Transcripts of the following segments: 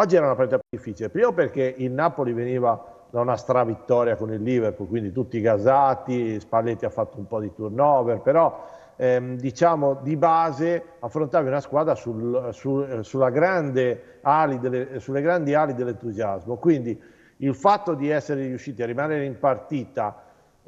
Oggi era una partita più difficile, prima perché il Napoli veniva da una stravittoria con il Liverpool, quindi tutti gasati, Spalletti ha fatto un po' di turnover, però ehm, diciamo di base affrontavi una squadra sul, sul, sulla grande ali delle, sulle grandi ali dell'entusiasmo. Quindi il fatto di essere riusciti a rimanere in partita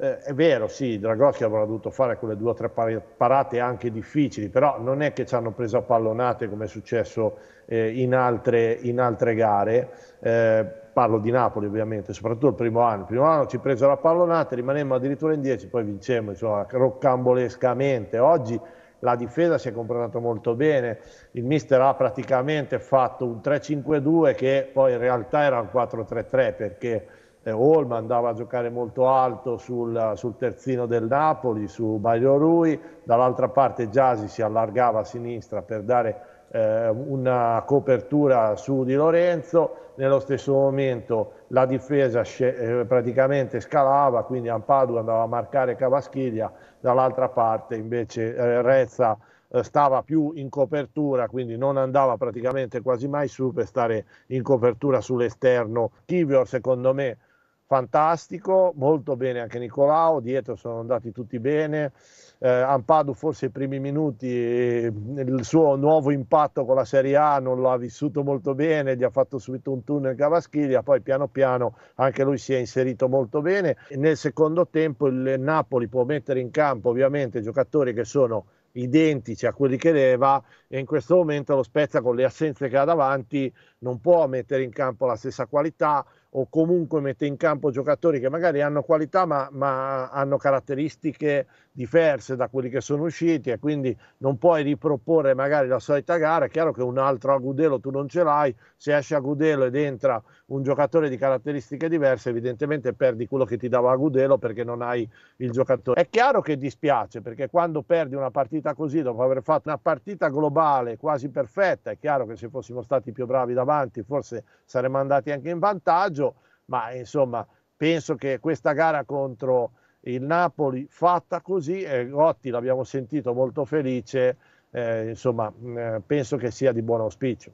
eh, è vero, sì, Dragoschi avrà dovuto fare quelle due o tre parate anche difficili, però non è che ci hanno preso a pallonate come è successo eh, in, altre, in, altre, gare. Eh, parlo di Napoli ovviamente, soprattutto il primo anno. Il primo anno ci presero a pallonate, rimanemmo addirittura in 10, poi vincemmo insomma, roccambolescamente. Oggi la difesa si è comportata molto bene, il mister ha praticamente fatto un 3-5-2 che poi in realtà era un 4-3-3 perché Olma andava a giocare molto alto sul, sul terzino del Napoli, su Bailo Rui, dall'altra parte Giasi si allargava a sinistra per dare eh, una copertura su Di Lorenzo, nello stesso momento la difesa eh, praticamente scalava, quindi Ampadu andava a marcare Cavaschiglia, dall'altra parte invece eh, Rezza eh, stava più in copertura, quindi non andava praticamente quasi mai su per stare in copertura sull'esterno. Kivior secondo me fantastico, molto bene anche Nicolao, dietro sono andati tutti bene, eh, Ampadu forse i primi minuti, eh, il suo nuovo impatto con la Serie A non l'ha vissuto molto bene, gli ha fatto subito un tunnel Cavaschiglia, poi piano piano anche lui si è inserito molto bene. Nel secondo tempo il Napoli può mettere in campo ovviamente giocatori che sono identici a quelli che leva e in questo momento lo Spezia con le assenze che ha davanti non può mettere in campo la stessa qualità o comunque mette in campo giocatori che magari hanno qualità ma, ma, hanno caratteristiche diverse da quelli che sono usciti e quindi non puoi riproporre magari la solita gara, è chiaro che un altro Agudelo tu non ce l'hai, se esce Agudelo ed entra un giocatore di caratteristiche diverse evidentemente perdi quello che ti dava Agudelo perché non hai il giocatore. È chiaro che dispiace perché quando perdi una partita così dopo aver fatto una partita globale quasi perfetta, è chiaro che se fossimo stati più bravi davanti forse saremmo andati anche in vantaggio ma insomma penso che questa gara contro il Napoli fatta così, eh, Gotti l'abbiamo sentito molto felice, eh, insomma mm, eh, penso che sia di buon auspicio.